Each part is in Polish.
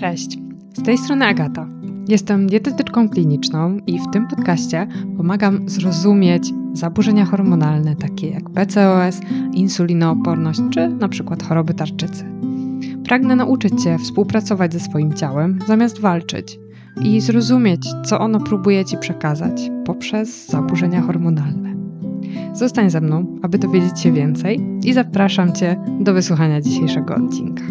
Cześć, z tej strony Agata. Jestem dietetyczką kliniczną i w tym podcaście pomagam zrozumieć zaburzenia hormonalne takie jak PCOS, insulinooporność czy na przykład choroby tarczycy. Pragnę nauczyć się współpracować ze swoim ciałem zamiast walczyć i zrozumieć, co ono próbuje ci przekazać poprzez zaburzenia hormonalne. Zostań ze mną, aby dowiedzieć się więcej i zapraszam cię do wysłuchania dzisiejszego odcinka.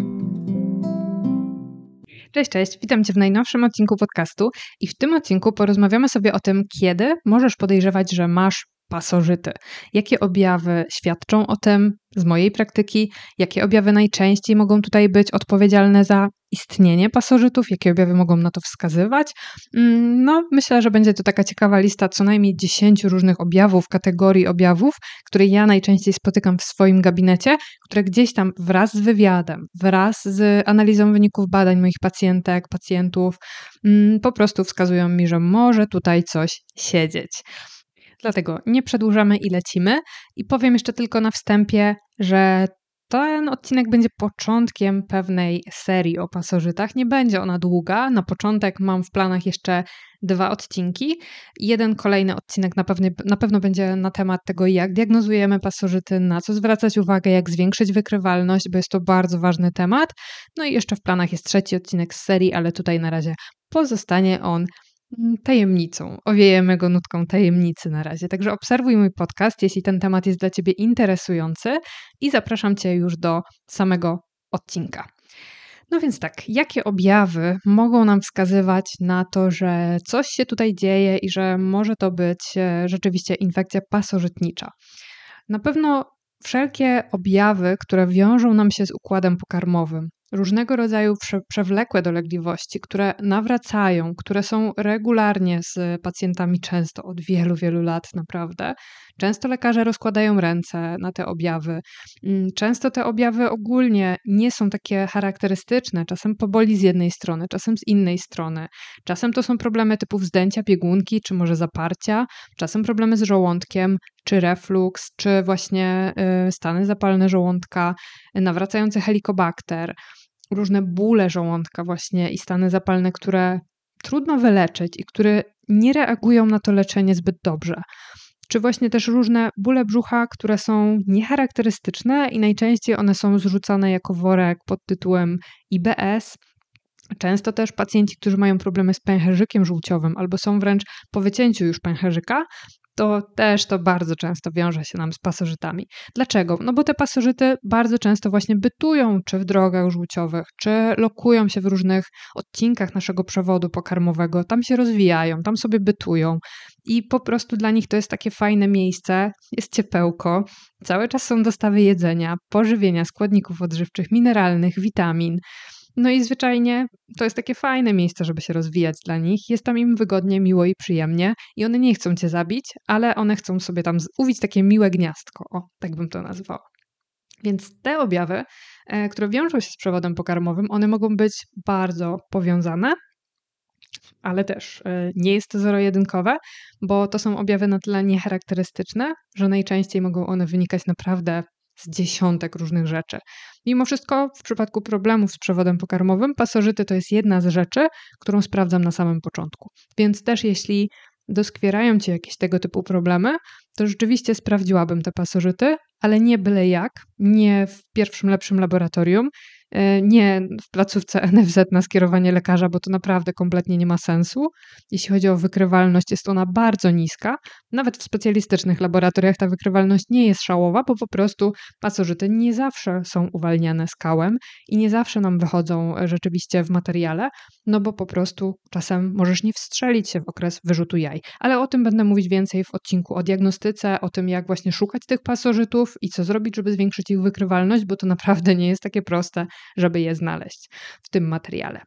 Cześć, cześć, witam Cię w najnowszym odcinku podcastu i w tym odcinku porozmawiamy sobie o tym, kiedy możesz podejrzewać, że masz pasożyty. Jakie objawy świadczą o tym z mojej praktyki? Jakie objawy najczęściej mogą tutaj być odpowiedzialne za istnienie pasożytów? Jakie objawy mogą na to wskazywać? Mm, no, myślę, że będzie to taka ciekawa lista co najmniej 10 różnych objawów, kategorii objawów, które ja najczęściej spotykam w swoim gabinecie, które gdzieś tam wraz z wywiadem, wraz z analizą wyników badań moich pacjentek, pacjentów, mm, po prostu wskazują mi, że może tutaj coś siedzieć. Dlatego nie przedłużamy i lecimy. I powiem jeszcze tylko na wstępie, że ten odcinek będzie początkiem pewnej serii o pasożytach. Nie będzie ona długa. Na początek mam w planach jeszcze dwa odcinki. Jeden kolejny odcinek na, na pewno będzie na temat tego, jak diagnozujemy pasożyty, na co zwracać uwagę, jak zwiększyć wykrywalność, bo jest to bardzo ważny temat. No i jeszcze w planach jest trzeci odcinek z serii, ale tutaj na razie pozostanie on Mm, tajemnicą. Owiejemy go nutką tajemnicy na razie. Także obserwuj mój podcast, jeśli ten temat jest dla Ciebie interesujący i zapraszam Cię już do samego odcinka. No więc tak, jakie objawy mogą nam wskazywać na to, że coś się tutaj dzieje i że może to być e, rzeczywiście infekcja pasożytnicza? Na pewno wszelkie objawy, które wiążą nam się z układem pokarmowym, różnego rodzaju przewlekłe dolegliwości, które nawracają, które są regularnie z pacjentami często od wielu, wielu lat naprawdę. Często lekarze rozkładają ręce na te objawy. Mm, często te objawy ogólnie nie są takie charakterystyczne. Czasem poboli z jednej strony, czasem z innej strony. Czasem to są problemy typu wzdęcia biegunki, czy może zaparcia, czasem problemy z żołądkiem, czy reflux, czy właśnie y, stany zapalne żołądka, y, nawracający helikobakter różne bóle żołądka właśnie i stany zapalne, które trudno wyleczyć i które nie reagują na to leczenie zbyt dobrze. Czy właśnie też różne bóle brzucha, które są niecharakterystyczne i najczęściej one są zrzucane jako worek pod tytułem IBS, Często też pacjenci, którzy mają problemy z pęcherzykiem żółciowym albo są wręcz po wycięciu już pęcherzyka, to też to bardzo często wiąże się nam z pasożytami. Dlaczego? No bo te pasożyty bardzo często właśnie bytują czy w drogach żółciowych, czy lokują się w różnych odcinkach naszego przewodu pokarmowego, tam się rozwijają, tam sobie bytują i po prostu dla nich to jest takie fajne miejsce, jest ciepełko, cały czas są dostawy jedzenia, pożywienia, składników odżywczych, mineralnych, witamin. No i zwyczajnie to jest takie fajne miejsce, żeby się rozwijać dla nich. Jest tam im wygodnie, miło i przyjemnie i one nie chcą cię zabić, ale one chcą sobie tam uwić takie miłe gniazdko. O, tak bym to nazwała. Więc te objawy, e, które wiążą się z przewodem pokarmowym, one mogą być bardzo powiązane, ale też e, nie jest to zero-jedynkowe, bo to są objawy na tyle niecharakterystyczne, że najczęściej mogą one wynikać naprawdę z dziesiątek różnych rzeczy. Mimo wszystko, w przypadku problemów z przewodem pokarmowym, pasożyty to jest jedna z rzeczy, którą sprawdzam na samym początku. Więc też jeśli doskwierają cię jakieś tego typu problemy, to rzeczywiście sprawdziłabym te pasożyty, ale nie byle jak, nie w pierwszym lepszym laboratorium, E, nie w placówce NFZ na skierowanie lekarza, bo to naprawdę kompletnie nie ma sensu. Jeśli chodzi o wykrywalność, jest ona bardzo niska. Nawet w specjalistycznych laboratoriach ta wykrywalność nie jest szałowa, bo po prostu pasożyty nie zawsze są uwalniane skałem i nie zawsze nam wychodzą e, rzeczywiście w materiale, no bo po prostu czasem możesz nie wstrzelić się w okres wyrzutu jaj. Ale o tym będę mówić więcej w odcinku o diagnostyce, o tym jak właśnie szukać tych pasożytów i co zrobić, żeby zwiększyć ich wykrywalność, bo to naprawdę nie jest takie proste żeby je znaleźć w tym materiale.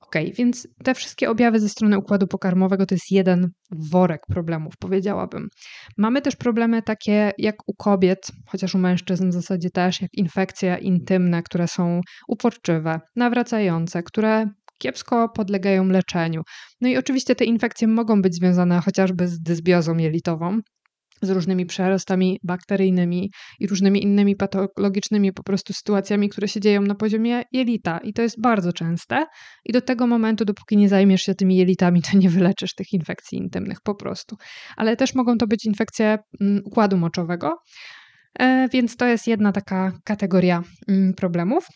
Ok, więc te wszystkie objawy ze strony układu pokarmowego to jest jeden worek problemów, powiedziałabym. Mamy też problemy takie jak u kobiet, chociaż u mężczyzn w zasadzie też, jak infekcje intymne, które są uporczywe, nawracające, które kiepsko podlegają leczeniu. No i oczywiście te infekcje mogą być związane chociażby z dysbiozą jelitową, z różnymi przerostami bakteryjnymi i różnymi innymi patologicznymi po prostu sytuacjami, które się dzieją na poziomie jelita. I to jest bardzo częste. I do tego momentu, dopóki nie zajmiesz się tymi jelitami, to nie wyleczysz tych infekcji intymnych po prostu. Ale też mogą to być infekcje mm, układu moczowego. E, więc to jest jedna taka kategoria mm, problemów.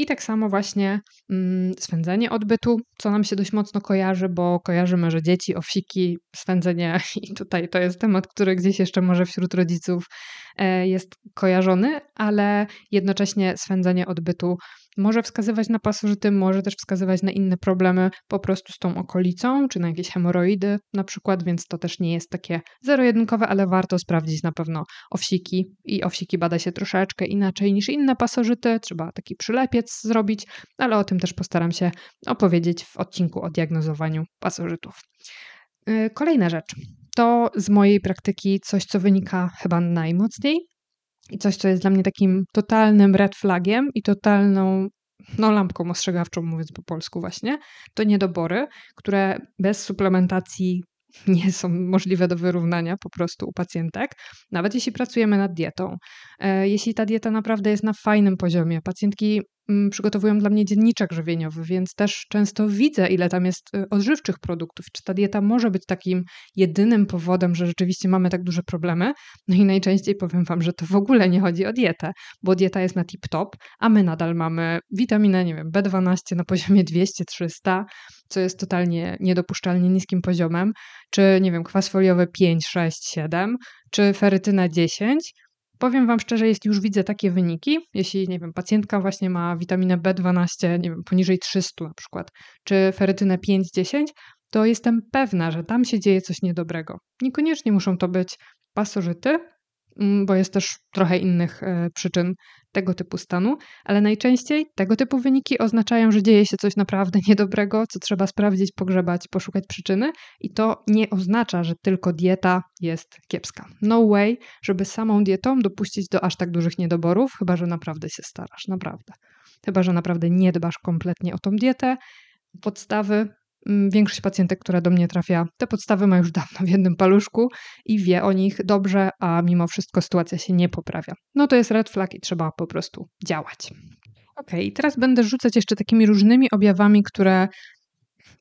I tak samo właśnie mm, swędzenie odbytu, co nam się dość mocno kojarzy, bo kojarzymy, że dzieci, owsiki, swędzenie i tutaj to jest temat, który gdzieś jeszcze może wśród rodziców e, jest kojarzony, ale jednocześnie swędzenie odbytu może wskazywać na pasożyty, może też wskazywać na inne problemy po prostu z tą okolicą, czy na jakieś hemoroidy na przykład, więc to też nie jest takie zero-jedynkowe, ale warto sprawdzić na pewno owsiki i owsiki bada się troszeczkę inaczej niż inne pasożyty, trzeba taki przylepiec zrobić, ale o tym też postaram się opowiedzieć w odcinku o diagnozowaniu pasożytów. Y, kolejna rzecz. To z mojej praktyki coś, co wynika chyba najmocniej, i coś, co jest dla mnie takim totalnym red flagiem i totalną no, lampką ostrzegawczą, mówiąc po polsku, właśnie, to niedobory, które bez suplementacji nie są możliwe do wyrównania po prostu u pacjentek, nawet jeśli pracujemy nad dietą. E, jeśli ta dieta naprawdę jest na fajnym poziomie, pacjentki Mm, przygotowują dla mnie dzienniczek żywieniowy, więc też często widzę, ile tam jest y, odżywczych produktów. Czy ta dieta może być takim jedynym powodem, że rzeczywiście mamy tak duże problemy? No i najczęściej powiem Wam, że to w ogóle nie chodzi o dietę, bo dieta jest na tip-top, a my nadal mamy witaminę, nie wiem, B12 na poziomie 200-300, co jest totalnie niedopuszczalnie niskim poziomem, czy, nie wiem, kwas foliowy 5, 6, 7, czy ferytyna 10, Powiem Wam szczerze, jest, już widzę takie wyniki, jeśli, nie wiem, pacjentka właśnie ma witaminę B12, nie wiem, poniżej 300 na przykład, czy ferytynę 5-10, to jestem pewna, że tam się dzieje coś niedobrego. Niekoniecznie muszą to być pasożyty, Mm, bo jest też trochę innych e, przyczyn tego typu stanu, ale najczęściej tego typu wyniki oznaczają, że dzieje się coś naprawdę niedobrego, co trzeba sprawdzić, pogrzebać, poszukać przyczyny i to nie oznacza, że tylko dieta jest kiepska. No way, żeby samą dietą dopuścić do aż tak dużych niedoborów, chyba że naprawdę się starasz, naprawdę. Chyba że naprawdę nie dbasz kompletnie o tą dietę, podstawy Mm, większość pacjentek, która do mnie trafia, te podstawy ma już dawno w jednym paluszku i wie o nich dobrze, a mimo wszystko sytuacja się nie poprawia. No to jest red flag i trzeba po prostu działać. Ok, teraz będę rzucać jeszcze takimi różnymi objawami, które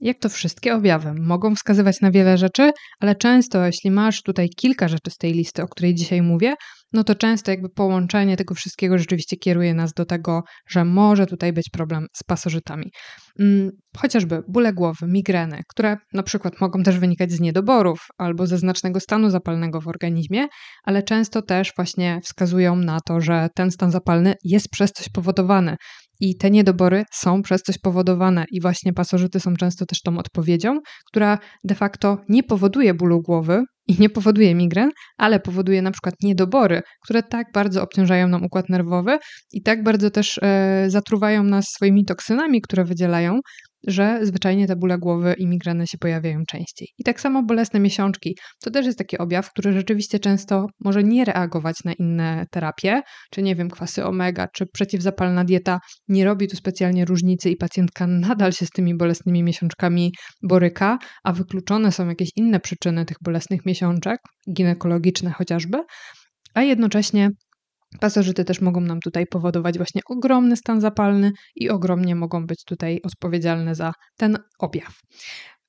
jak to wszystkie objawy mogą wskazywać na wiele rzeczy, ale często, jeśli masz tutaj kilka rzeczy z tej listy, o której dzisiaj mówię, no to często jakby połączenie tego wszystkiego rzeczywiście kieruje nas do tego, że może tutaj być problem z pasożytami. Mm, chociażby bóle głowy, migreny, które na przykład mogą też wynikać z niedoborów albo ze znacznego stanu zapalnego w organizmie, ale często też właśnie wskazują na to, że ten stan zapalny jest przez coś powodowany. I te niedobory są przez coś powodowane, i właśnie pasożyty są często też tą odpowiedzią, która de facto nie powoduje bólu głowy i nie powoduje migren, ale powoduje na przykład niedobory, które tak bardzo obciążają nam układ nerwowy i tak bardzo też e, zatruwają nas swoimi toksynami, które wydzielają, że zwyczajnie te bóle głowy i migreny się pojawiają częściej. I tak samo bolesne miesiączki to też jest taki objaw, który rzeczywiście często może nie reagować na inne terapie, czy nie wiem, kwasy omega, czy przeciwzapalna dieta nie robi tu specjalnie różnicy i pacjentka nadal się z tymi bolesnymi miesiączkami boryka, a wykluczone są jakieś inne przyczyny tych bolesnych miesiączek, ginekologiczne chociażby, a jednocześnie Pasożyty też mogą nam tutaj powodować właśnie ogromny stan zapalny i ogromnie mogą być tutaj odpowiedzialne za ten objaw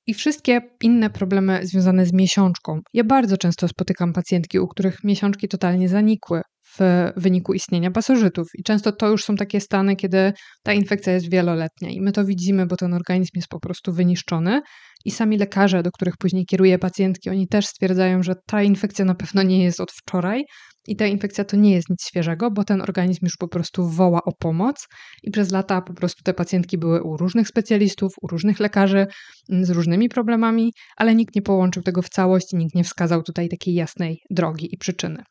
i wszystkie inne problemy związane z miesiączką. Ja bardzo często spotykam pacjentki, u których miesiączki totalnie zanikły w wyniku istnienia pasożytów, i często to już są takie stany, kiedy ta infekcja jest wieloletnia i my to widzimy, bo ten organizm jest po prostu wyniszczony, i sami lekarze, do których później kieruje pacjentki, oni też stwierdzają, że ta infekcja na pewno nie jest od wczoraj i ta infekcja to nie jest nic świeżego, bo ten organizm już po prostu woła o pomoc i przez lata po prostu te pacjentki były u różnych specjalistów, u różnych lekarzy mm, z różnymi problemami, ale nikt nie połączył tego w całość i nikt nie wskazał tutaj takiej jasnej drogi i przyczyny.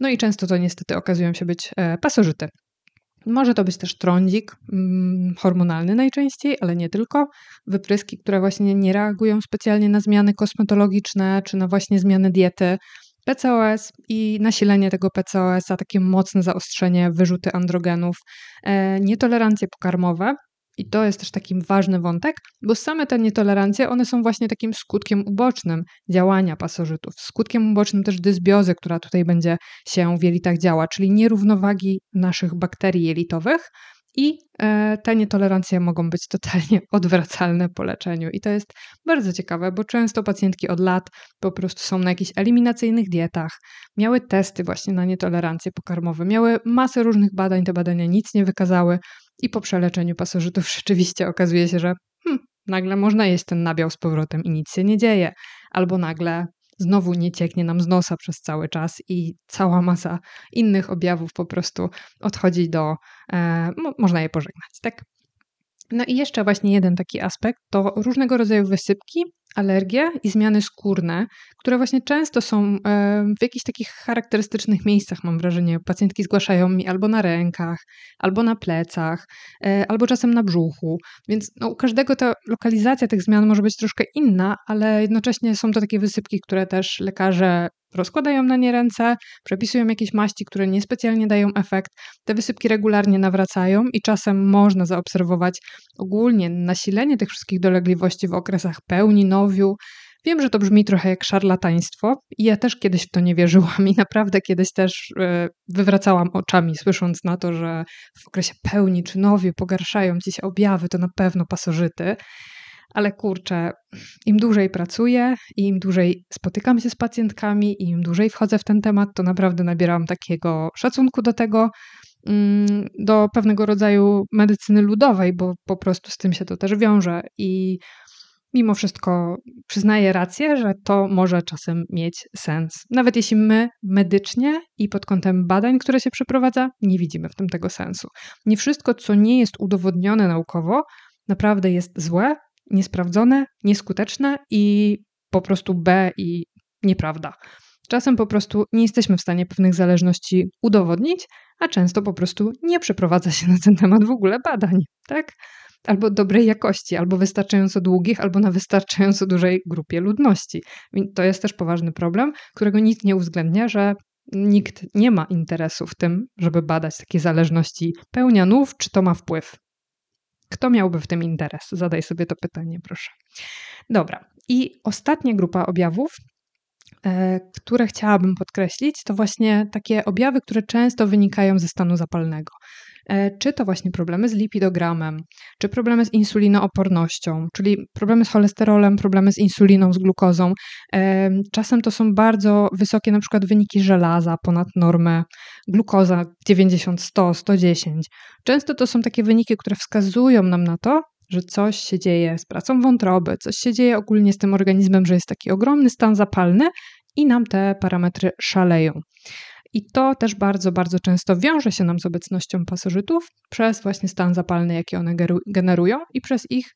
No i często to niestety okazują się być e, pasożyty, może to być też trądzik mm, hormonalny najczęściej, ale nie tylko. Wypryski, które właśnie nie reagują specjalnie na zmiany kosmetologiczne czy na właśnie zmiany diety. PCOS i nasilenie tego PCOS-a, takie mocne zaostrzenie, wyrzuty androgenów, e, nietolerancje pokarmowe, i to jest też taki ważny wątek, bo same te nietolerancje, one są właśnie takim skutkiem ubocznym działania pasożytów. Skutkiem ubocznym też dysbiozy, która tutaj będzie się w jelitach działa, czyli nierównowagi naszych bakterii jelitowych, i e, te nietolerancje mogą być totalnie odwracalne po leczeniu. I to jest bardzo ciekawe, bo często pacjentki od lat po prostu są na jakichś eliminacyjnych dietach, miały testy właśnie na nietolerancje pokarmowe, miały masę różnych badań, te badania nic nie wykazały, i po przeleczeniu pasożytów rzeczywiście okazuje się, że hmm, nagle można jeść ten nabiał z powrotem i nic się nie dzieje, albo nagle znowu nie cieknie nam z nosa przez cały czas i cała masa innych objawów po prostu odchodzi do, e, można je pożegnać, tak? No i jeszcze właśnie jeden taki aspekt to różnego rodzaju wysypki alergie i zmiany skórne, które właśnie często są e, w jakichś takich charakterystycznych miejscach, mam wrażenie. Pacjentki zgłaszają mi albo na rękach, albo na plecach, e, albo czasem na brzuchu. Więc no, u każdego ta lokalizacja tych zmian może być troszkę inna, ale jednocześnie są to takie wysypki, które też lekarze Rozkładają na nie ręce, przepisują jakieś maści, które niespecjalnie dają efekt. Te wysypki regularnie nawracają i czasem można zaobserwować ogólnie nasilenie tych wszystkich dolegliwości w okresach pełni, nowiu, Wiem, że to brzmi trochę jak szarlataństwo i ja też kiedyś w to nie wierzyłam i naprawdę kiedyś też e, wywracałam oczami, słysząc na to, że w okresie pełni czy nowiu pogarszają ci się objawy, to na pewno pasożyty ale kurczę, im dłużej pracuję i im dłużej spotykam się z pacjentkami i im dłużej wchodzę w ten temat, to naprawdę nabieram takiego szacunku do tego, mm, do pewnego rodzaju medycyny ludowej, bo po prostu z tym się to też wiąże i mimo wszystko przyznaję rację, że to może czasem mieć sens. Nawet jeśli my medycznie i pod kątem badań, które się przeprowadza, nie widzimy w tym tego sensu. Nie wszystko, co nie jest udowodnione naukowo, naprawdę jest złe niesprawdzone, nieskuteczne i po prostu B i nieprawda. Czasem po prostu nie jesteśmy w stanie pewnych zależności udowodnić, a często po prostu nie przeprowadza się na ten temat w ogóle badań, tak? Albo dobrej jakości, albo wystarczająco długich, albo na wystarczająco dużej grupie ludności. To jest też poważny problem, którego nikt nie uwzględnia, że nikt nie ma interesu w tym, żeby badać takie zależności pełnianów, czy to ma wpływ. Kto miałby w tym interes? Zadaj sobie to pytanie, proszę. Dobra. I ostatnia grupa objawów, e, które chciałabym podkreślić, to właśnie takie objawy, które często wynikają ze stanu zapalnego. E, czy to właśnie problemy z lipidogramem, czy problemy z insulinoopornością, czyli problemy z cholesterolem, problemy z insuliną, z glukozą. E, czasem to są bardzo wysokie na przykład wyniki żelaza ponad normę, glukoza 90, 100, 110. Często to są takie wyniki, które wskazują nam na to, że coś się dzieje z pracą wątroby, coś się dzieje ogólnie z tym organizmem, że jest taki ogromny stan zapalny i nam te parametry szaleją. I to też bardzo, bardzo często wiąże się nam z obecnością pasożytów przez właśnie stan zapalny, jaki one generują i przez ich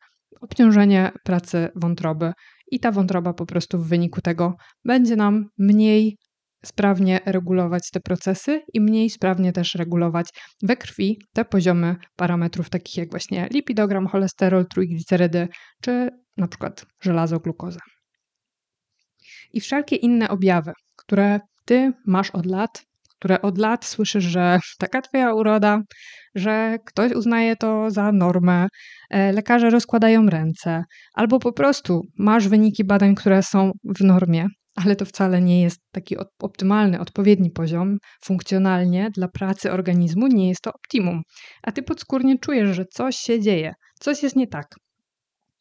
obciążenie pracy wątroby. I ta wątroba po prostu w wyniku tego będzie nam mniej sprawnie regulować te procesy i mniej sprawnie też regulować we krwi te poziomy parametrów takich jak właśnie lipidogram, cholesterol, trójglicerydy czy na przykład żelazo, glukoza. I wszelkie inne objawy, które ty masz od lat, które od lat słyszysz, że taka twoja uroda, że ktoś uznaje to za normę, e, lekarze rozkładają ręce, albo po prostu masz wyniki badań, które są w normie, ale to wcale nie jest taki optymalny, odpowiedni poziom. Funkcjonalnie dla pracy organizmu nie jest to optimum, a ty podskórnie czujesz, że coś się dzieje, coś jest nie tak.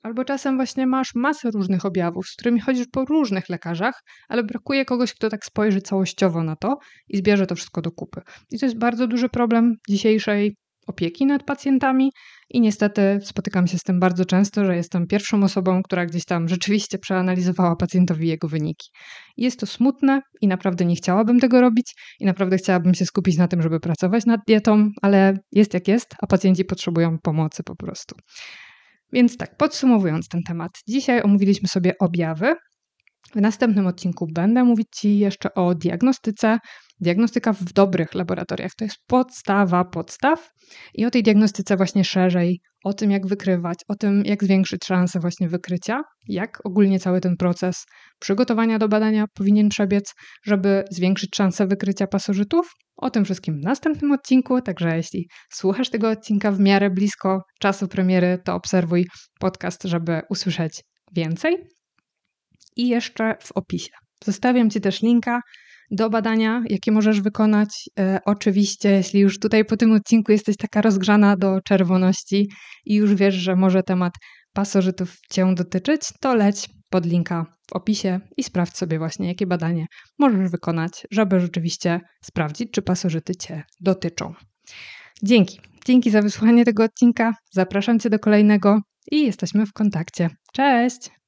Albo czasem właśnie masz masę różnych objawów, z którymi chodzisz po różnych lekarzach, ale brakuje kogoś, kto tak spojrzy całościowo na to i zbierze to wszystko do kupy. I to jest bardzo duży problem dzisiejszej opieki nad pacjentami i niestety spotykam się z tym bardzo często, że jestem pierwszą osobą, która gdzieś tam rzeczywiście przeanalizowała pacjentowi jego wyniki. Jest to smutne i naprawdę nie chciałabym tego robić i naprawdę chciałabym się skupić na tym, żeby pracować nad dietą, ale jest jak jest, a pacjenci potrzebują pomocy po prostu. Więc tak, podsumowując ten temat, dzisiaj omówiliśmy sobie objawy. W następnym odcinku będę mówić Ci jeszcze o diagnostyce, Diagnostyka w dobrych laboratoriach to jest podstawa podstaw i o tej diagnostyce właśnie szerzej, o tym jak wykrywać, o tym jak zwiększyć szanse właśnie wykrycia, jak ogólnie cały ten proces przygotowania do badania powinien przebiec, żeby zwiększyć szanse wykrycia pasożytów. O tym wszystkim w następnym odcinku, także jeśli słuchasz tego odcinka w miarę blisko czasu premiery, to obserwuj podcast, żeby usłyszeć więcej. I jeszcze w opisie. Zostawiam Ci też linka do badania, jakie możesz wykonać. E, oczywiście, jeśli już tutaj po tym odcinku jesteś taka rozgrzana do czerwoności i już wiesz, że może temat pasożytów Cię dotyczyć, to leć pod linka w opisie i sprawdź sobie właśnie, jakie badanie możesz wykonać, żeby rzeczywiście sprawdzić, czy pasożyty Cię dotyczą. Dzięki. Dzięki za wysłuchanie tego odcinka. Zapraszam Cię do kolejnego i jesteśmy w kontakcie. Cześć!